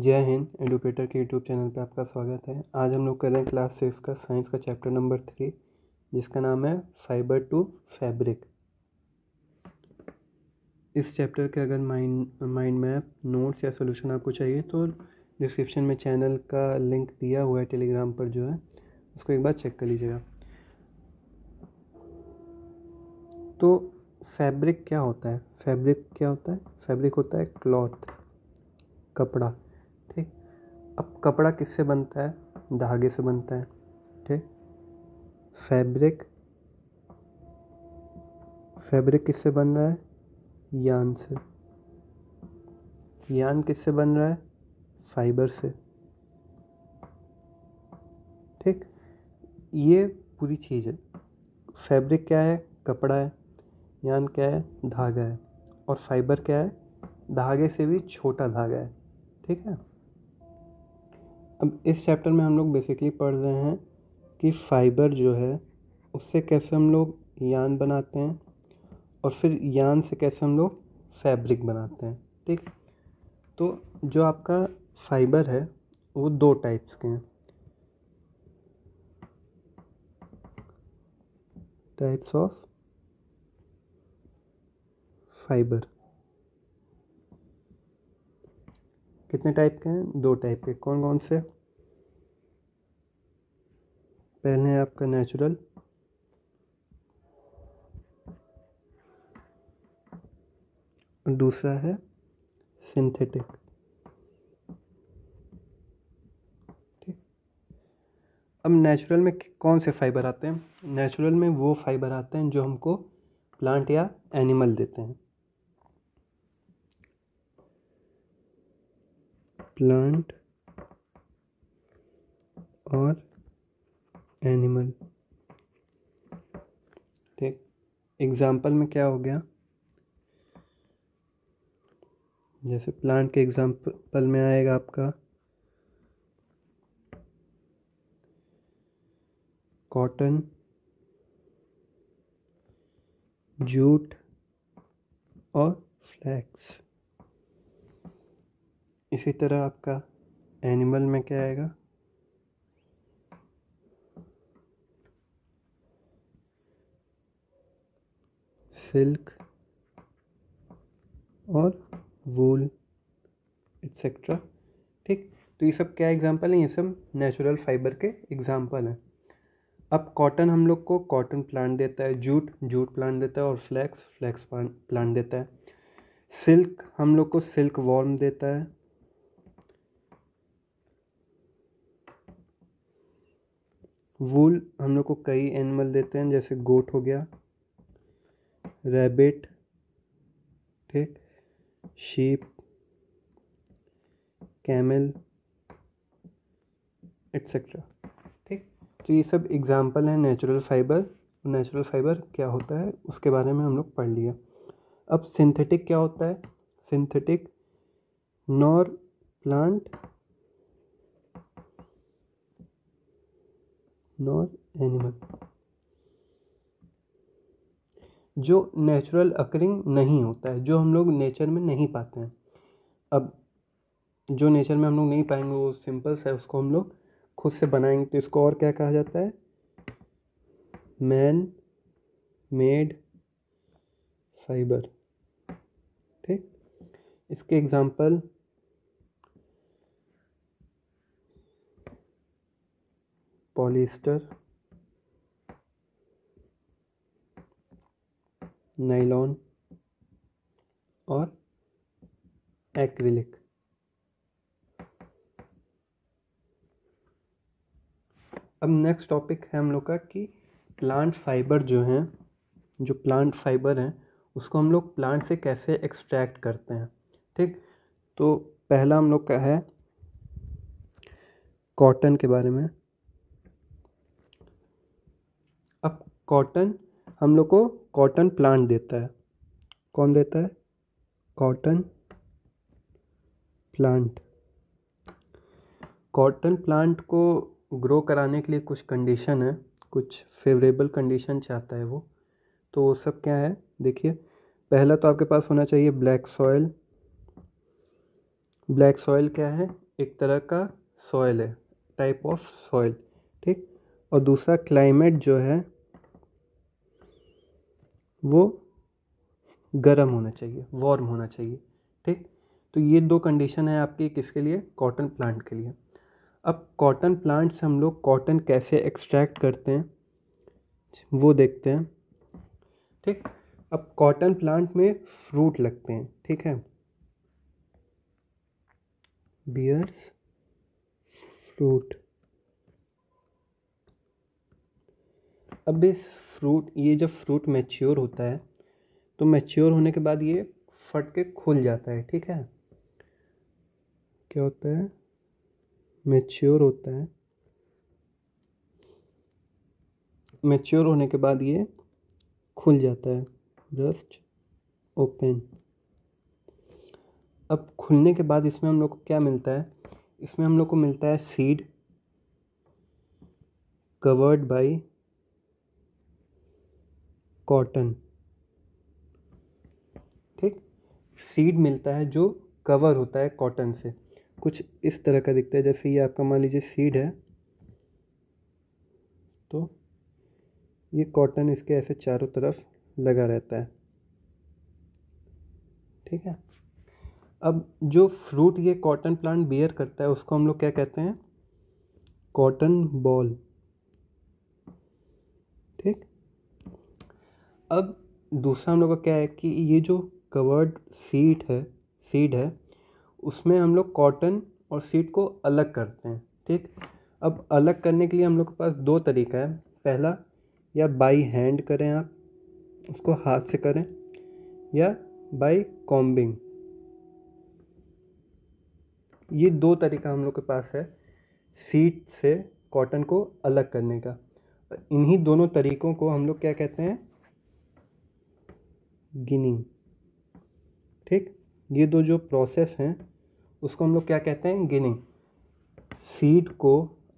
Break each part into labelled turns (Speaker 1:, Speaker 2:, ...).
Speaker 1: जय हिंद एडुकेटर के YouTube channel पर आपका स्वागत है आज हम लोग कर रहे हैं क्लास सिक्स का साइंस का चैप्टर नंबर थ्री जिसका नाम है फाइबर टू फैब्रिक इस चैप्टर के अगर माइंड माइंड मैप नोट्स या सोल्यूशन आपको चाहिए तो डिस्क्रिप्शन में चैनल का लिंक दिया हुआ है टेलीग्राम पर जो है उसको एक बार चेक कर लीजिएगा तो फैब्रिक क्या होता है फैब्रिक क्या होता है फैब्रिक होता है क्लॉथ कपड़ा अब कपड़ा किससे बनता है धागे से बनता है ठीक फैब्रिक फैब्रिक किससे बन रहा है यान से यान किससे बन रहा है फाइबर से ठीक ये पूरी चीज़ है फैब्रिक क्या है कपड़ा है यान क्या है धागा है और फाइबर क्या है धागे से भी छोटा धागा है ठीक है अब इस चैप्टर में हम लोग बेसिकली पढ़ रहे हैं कि फ़ाइबर जो है उससे कैसे हम लोग यान बनाते हैं और फिर यान से कैसे हम लोग फैब्रिक बनाते हैं ठीक तो जो आपका फाइबर है वो दो टाइप्स के हैं टाइप्स ऑफ फाइबर कितने टाइप के हैं दो टाइप के कौन कौन से पहले है आपका नेचुरल दूसरा है सिंथेटिक अब नेचुरल में कौन से फाइबर आते हैं नेचुरल में वो फाइबर आते हैं जो हमको प्लांट या एनिमल देते हैं प्लांट और एनिमल ठीक एग्ज़ाम्पल में क्या हो गया जैसे प्लांट के एग्ज़ाम्पल में आएगा आपका कॉटन जूट और फ्लैक्स इसी तरह आपका एनिमल में क्या आएगा सिल्क और वूल एक्सेट्रा ठीक तो ये सब क्या एग्ज़ाम्पल हैं ये सब नेचुरल फाइबर के एग्ज़ाम्पल हैं अब कॉटन हम लोग को कॉटन प्लांट देता है जूट जूट प्लांट देता है और फ्लैक्स फ्लैक्स प्लांट देता है सिल्क हम लोग को सिल्क वॉर्म देता है वूल हम लोग को कई एनिमल देते हैं जैसे गोट हो गया रैबिट ठीक शीप कैमल एट्सेट्रा ठीक तो ये सब एग्ज़ाम्पल हैं नेचुरल फाइबर नेचुरल फाइबर क्या होता है उसके बारे में हम लोग पढ़ लिया अब सिंथेटिक क्या होता है synthetic nor plant nor animal जो नेचुरल अकरिंग नहीं होता है जो हम लोग नेचर में नहीं पाते हैं अब जो नेचर में हम लोग नहीं पाएंगे वो सिंपल्स है उसको हम लोग खुद से बनाएंगे तो इसको और क्या कहा जाता है मैन मेड फाइबर ठीक इसके एग्ज़ाम्पल पॉलिस्टर नाइलॉन और एक्रिलिक अब नेक्स्ट टॉपिक है हम लोग का कि प्लांट फाइबर जो हैं जो प्लांट फाइबर हैं उसको हम लोग प्लांट से कैसे एक्सट्रैक्ट करते हैं ठीक तो पहला हम लोग का है कॉटन के बारे में अब कॉटन हम लोग को कॉटन प्लांट देता है कौन देता है कॉटन प्लांट कॉटन प्लांट को ग्रो कराने के लिए कुछ कंडीशन है कुछ फेवरेबल कंडीशन चाहता है वो तो वो सब क्या है देखिए पहला तो आपके पास होना चाहिए ब्लैक सॉयल ब्लैक सॉयल क्या है एक तरह का सॉयल है टाइप ऑफ सॉयल ठीक और दूसरा क्लाइमेट जो है वो गर्म होना चाहिए वार्म होना चाहिए ठीक तो ये दो कंडीशन है आपकी किसके लिए कॉटन प्लांट के लिए अब कॉटन प्लांट से हम लोग कॉटन कैसे एक्सट्रैक्ट करते हैं वो देखते हैं ठीक अब कॉटन प्लांट में फ्रूट लगते हैं ठीक है बियर्स फ्रूट अब इस फ्रूट ये जब फ्रूट मैच्योर होता है तो मैच्योर होने के बाद ये फट के खुल जाता है ठीक है क्या होता है मेच्योर होता है मेच्योर होने के बाद ये खुल जाता है जस्ट ओपन अब खुलने के बाद इसमें हम लोग को क्या मिलता है इसमें हम लोग को मिलता है सीड कवर्ड बाई कॉटन ठीक सीड मिलता है जो कवर होता है कॉटन से कुछ इस तरह का दिखता है जैसे ये आपका मान लीजिए सीड है तो ये कॉटन इसके ऐसे चारों तरफ लगा रहता है ठीक है अब जो फ्रूट ये कॉटन प्लांट बियर करता है उसको हम लोग क्या कहते हैं कॉटन बॉल अब दूसरा हम लोग का क्या है कि ये जो कवर्ड सीट है सीड है उसमें हम लोग कॉटन और सीट को अलग करते हैं ठीक अब अलग करने के लिए हम लोग के पास दो तरीका है पहला या बाई हैंड करें आप उसको हाथ से करें या बाई कॉम्बिंग ये दो तरीका हम लोग के पास है सीट से कॉटन को अलग करने का इन्हीं दोनों तरीक़ों को हम लोग क्या कहते हैं गिनिंग ठीक ये दो जो प्रोसेस हैं उसको हम लोग क्या कहते हैं गिनिंग सीड को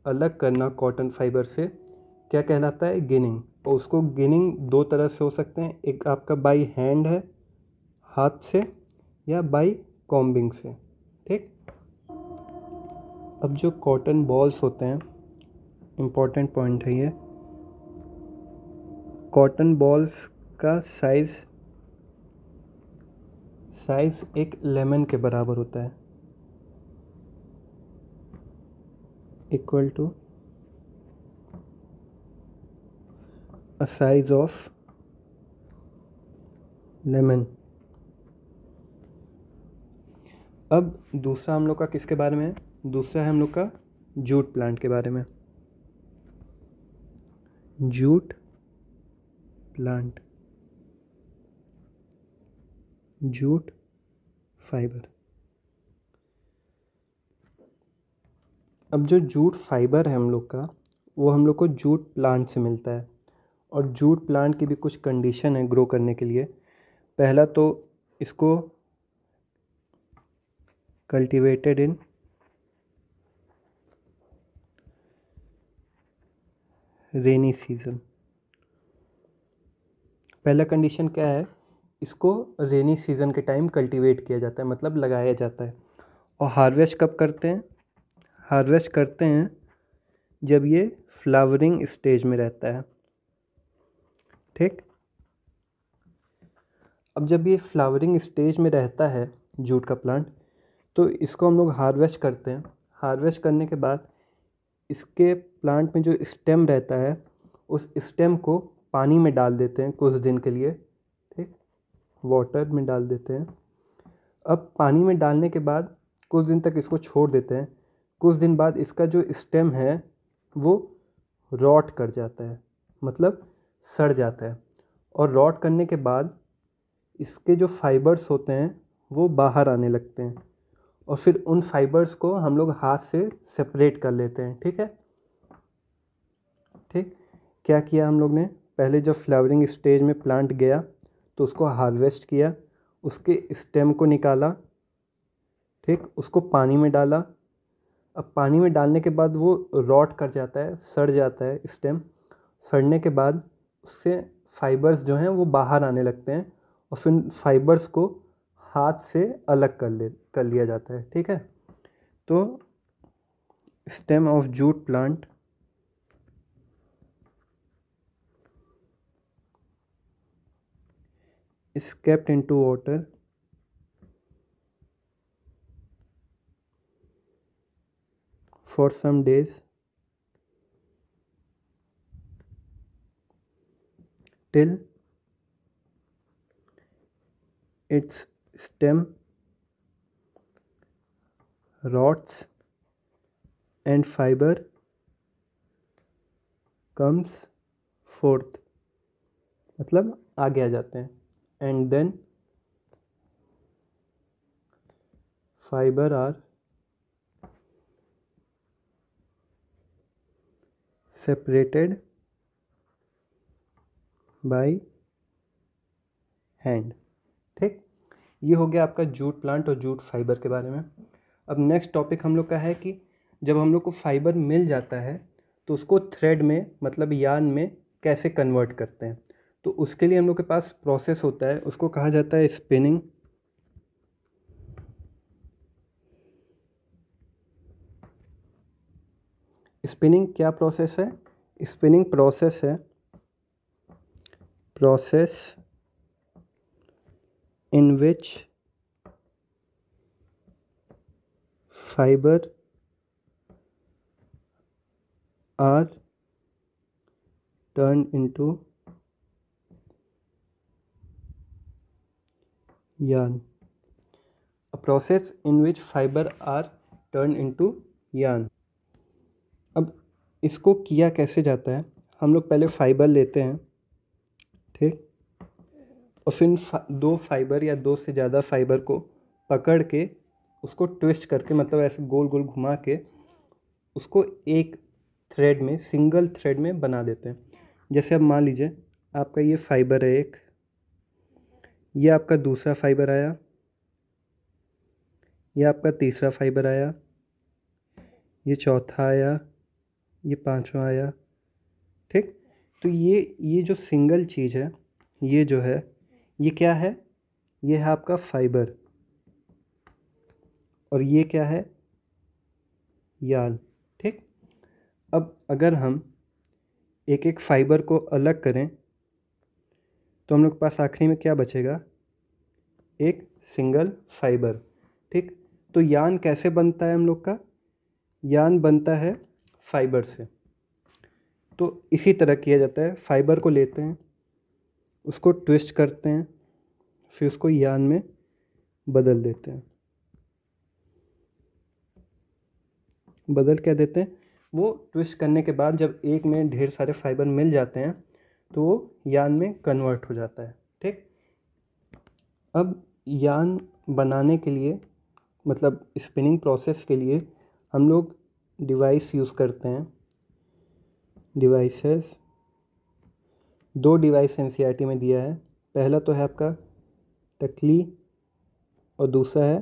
Speaker 1: अलग करना कॉटन फाइबर से क्या कहलाता है गिनिंग और उसको गिनिंग दो तरह से हो सकते हैं एक आपका बाई हैंड है हाथ से या बाई कॉम्बिंग से ठीक अब जो कॉटन बॉल्स होते हैं इम्पॉर्टेंट पॉइंट है ये कॉटन बॉल्स का साइज़ साइज़ एक लेमन के बराबर होता है equal to a size of lemon अब दूसरा हम लोग का किसके बारे में है दूसरा है हम लोग का जूट प्लांट के बारे में जूट प्लांट जूट फाइबर अब जो जूट फाइबर है हम लोग का वो हम लोग को जूट प्लांट से मिलता है और जूट प्लांट की भी कुछ कंडीशन है ग्रो करने के लिए पहला तो इसको कल्टीवेटेड इन रेनी सीज़न पहला कंडीशन क्या है इसको रेनी सीज़न के टाइम कल्टीवेट किया जाता है मतलब लगाया जाता है और हार्वेस्ट कब करते हैं हार्वेस्ट करते हैं जब ये फ्लावरिंग स्टेज में रहता है ठीक अब जब ये फ्लावरिंग स्टेज में रहता है जूट का प्लांट तो इसको हम लोग हार्वेस्ट करते हैं हार्वेस्ट करने के बाद इसके प्लांट में जो स्टेम रहता है उस स्टेम को पानी में डाल देते हैं कुछ दिन के लिए वाटर में डाल देते हैं अब पानी में डालने के बाद कुछ दिन तक इसको छोड़ देते हैं कुछ दिन बाद इसका जो स्टेम है वो रॉट कर जाता है मतलब सड़ जाता है और रॉट करने के बाद इसके जो फाइबर्स होते हैं वो बाहर आने लगते हैं और फिर उन फाइबर्स को हम लोग हाथ से सेपरेट कर लेते हैं ठीक है ठीक क्या किया हम लोग ने पहले जब फ्लावरिंग स्टेज में प्लांट गया तो उसको हार्वेस्ट किया उसके स्टेम को निकाला ठीक उसको पानी में डाला अब पानी में डालने के बाद वो रॉट कर जाता है सड़ जाता है स्टेम सड़ने के बाद उससे फाइबर्स जो हैं वो बाहर आने लगते हैं और फिर फाइबर्स को हाथ से अलग कर ले कर लिया जाता है ठीक है तो stem of jute plant is kept into water for some days till its stem rots and fiber comes forth मतलब आगे आ जाते हैं and then fiber are separated by hand ठीक ये हो गया आपका जूट प्लांट और जूट फाइबर के बारे में अब नेक्स्ट टॉपिक हम लोग का है कि जब हम लोग को फाइबर मिल जाता है तो उसको थ्रेड में मतलब यान में कैसे कन्वर्ट करते हैं तो उसके लिए हम लोग के पास प्रोसेस होता है उसको कहा जाता है स्पिनिंग स्पिनिंग क्या प्रोसेस है स्पिनिंग प्रोसेस है process in which fibre are turn into yarn a process in which fiber are turned into yarn अब इसको किया कैसे जाता है हम लोग पहले फाइबर लेते हैं ठीक और फिर दो फाइबर या दो से ज़्यादा फाइबर को पकड़ के उसको ट्विस्ट करके मतलब ऐसे गोल गोल घुमा के उसको एक थ्रेड में सिंगल थ्रेड में बना देते हैं जैसे अब मान लीजिए आपका ये फाइबर है एक ये आपका दूसरा फाइबर आया ये आपका तीसरा फाइबर आया ये चौथा आया ये पांचवा आया ठीक तो ये ये जो सिंगल चीज़ है ये जो है ये क्या है ये है आपका फाइबर और ये क्या है याल ठीक अब अगर हम एक एक फाइबर को अलग करें तो हम लोग के पास आखिरी में क्या बचेगा एक सिंगल फाइबर ठीक तो यान कैसे बनता है हम लोग का यान बनता है फाइबर से तो इसी तरह किया जाता है फाइबर को लेते हैं उसको ट्विस्ट करते हैं फिर उसको यान में बदल देते हैं बदल क्या देते हैं वो ट्विस्ट करने के बाद जब एक में ढेर सारे फाइबर मिल जाते हैं तो वो यान में कन्वर्ट हो जाता है ठीक अब यान बनाने के लिए मतलब स्पिनिंग प्रोसेस के लिए हम लोग डिवाइस यूज़ करते हैं डिवाइसेस दो डिवाइस एन e में दिया है पहला तो है आपका तकली और दूसरा है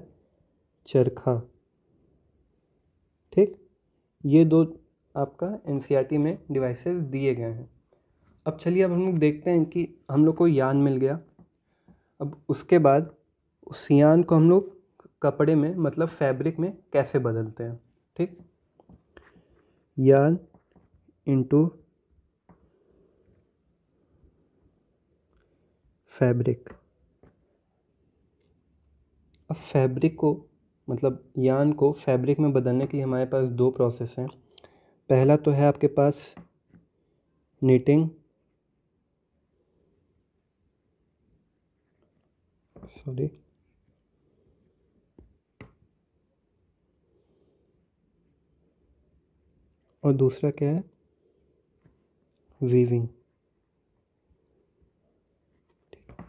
Speaker 1: चरखा ठीक ये दो आपका एन e में डिवाइसेस दिए गए हैं अब चलिए अब हम लोग देखते हैं कि हम लोग को यान मिल गया अब उसके बाद उस यान को हम लोग कपड़े में मतलब फैब्रिक में कैसे बदलते हैं ठीक यान इंटू फैब्रिक अब फैब्रिक को मतलब यान को फैब्रिक में बदलने के लिए हमारे पास दो प्रोसेस हैं पहला तो है आपके पास नीटिंग सॉरी और दूसरा क्या है वीविंग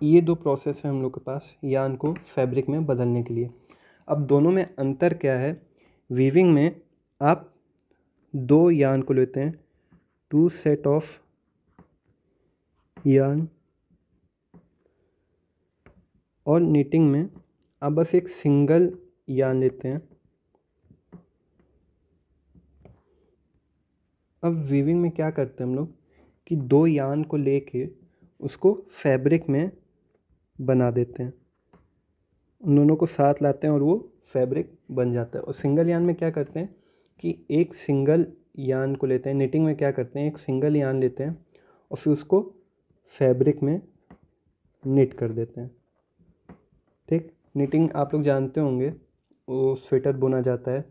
Speaker 1: ये दो प्रोसेस है हम लोग के पास यान को फैब्रिक में बदलने के लिए अब दोनों में अंतर क्या है वीविंग में आप दो यान को लेते हैं टू सेट ऑफ यान और नीटिंग में अब बस एक सिंगल यान लेते हैं अब वीविंग में क्या करते हैं हम लोग कि दो यान को लेके उसको फैब्रिक में बना देते हैं उन दोनों को साथ लाते हैं और वो फैब्रिक बन जाता है और सिंगल यान में क्या करते हैं कि एक सिंगल यान को लेते हैं निटिंग में क्या करते हैं एक सिंगल यान लेते हैं और फिर उसको फैब्रिक में निट कर देते हैं ठीक निटिंग आप लोग जानते होंगे वो स्वेटर बुना जाता है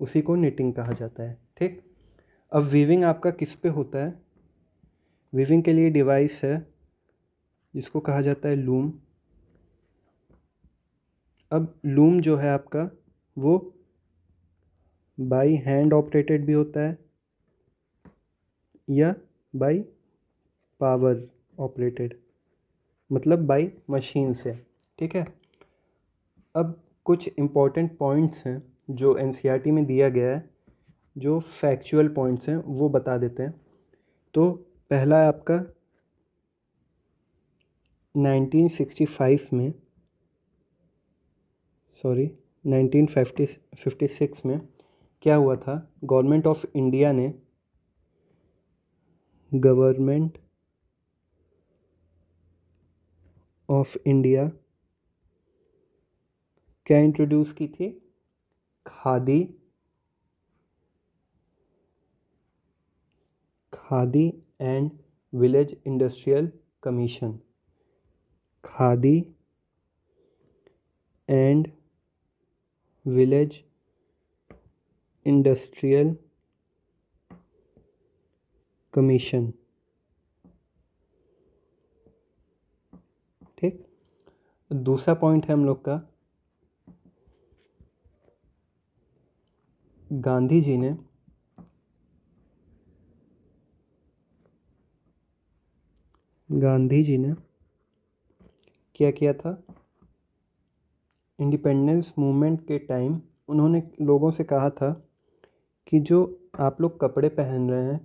Speaker 1: उसी को निटिंग कहा जाता है ठीक अब वीविंग आपका किस पे होता है वीविंग के लिए डिवाइस है जिसको कहा जाता है लूम अब लूम जो है आपका वो बाई हैंड ऑपरेटेड भी होता है या बाई पावर ऑपरेटेड मतलब बाई मशीन से ठीक है अब कुछ इम्पॉर्टेंट पॉइंट्स हैं जो एन e में दिया गया है जो फैक्चुअल पॉइंट्स हैं वो बता देते हैं तो पहला है आपका 1965 में सॉरी 1956 में क्या हुआ था गवर्नमेंट ऑफ इंडिया ने गवर्नमेंट ऑफ इंडिया क्या इंट्रोड्यूस की थी Khadi Khadi and village industrial commission Khadi and village industrial commission ठीक दूसरा पॉइंट है हम लोग का गांधी जी ने गांधी जी ने क्या किया था इंडिपेंडेंस मूवमेंट के टाइम उन्होंने लोगों से कहा था कि जो आप लोग कपड़े पहन रहे हैं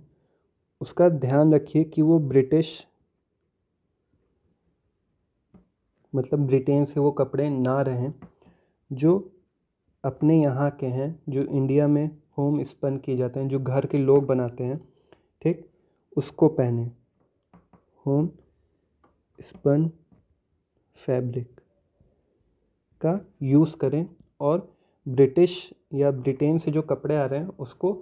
Speaker 1: उसका ध्यान रखिए कि वो ब्रिटिश मतलब ब्रिटेन से वो कपड़े ना रहें जो अपने यहाँ के हैं जो इंडिया में होम स्पन किए जाते हैं जो घर के लोग बनाते हैं ठीक उसको पहने होम स्पन फैब्रिक का यूज़ करें और ब्रिटिश या ब्रिटेन से जो कपड़े आ रहे हैं उसको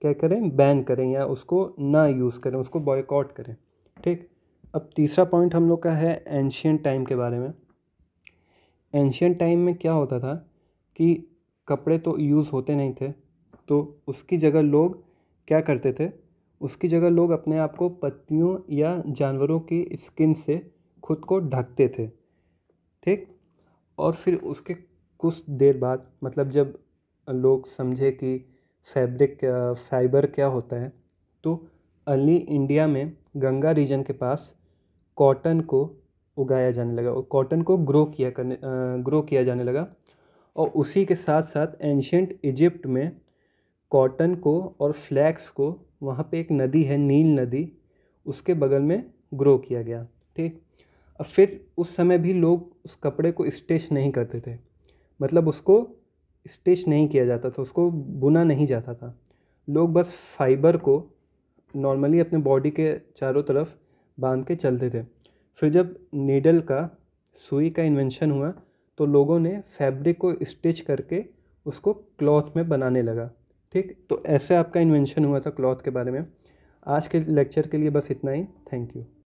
Speaker 1: क्या करें बैन करें या उसको ना यूज़ करें उसको बॉयकॉट करें ठीक अब तीसरा पॉइंट हम लोग का है एंशियन टाइम के बारे में एंशियन टाइम में क्या होता था कि कपड़े तो यूज़ होते नहीं थे तो उसकी जगह लोग क्या करते थे उसकी जगह लोग अपने आप को पत्तियों या जानवरों की स्किन से खुद को ढकते थे ठीक और फिर उसके कुछ देर बाद मतलब जब लोग समझे कि फैब्रिक फाइबर क्या होता है तो अर्ली इंडिया में गंगा रीजन के पास कॉटन को उगाया जाने लगा और कॉटन को ग्रो किया करने ग्रो किया जाने लगा और उसी के साथ साथ एंशेंट इजिप्ट में कॉटन को और फ्लैक्स को वहाँ पे एक नदी है नील नदी उसके बगल में ग्रो किया गया ठीक अब फिर उस समय भी लोग उस कपड़े को स्टिच नहीं करते थे मतलब उसको स्टिच नहीं किया जाता था उसको बुना नहीं जाता था लोग बस फाइबर को नॉर्मली अपने बॉडी के चारों तरफ बांध के चलते थे फिर जब नीडल का सुई का इन्वेंशन हुआ तो लोगों ने फैब्रिक को स्टिच करके उसको क्लॉथ में बनाने लगा ठीक तो ऐसे आपका इन्वेंशन हुआ था क्लॉथ के बारे में आज के लेक्चर के लिए बस इतना ही थैंक यू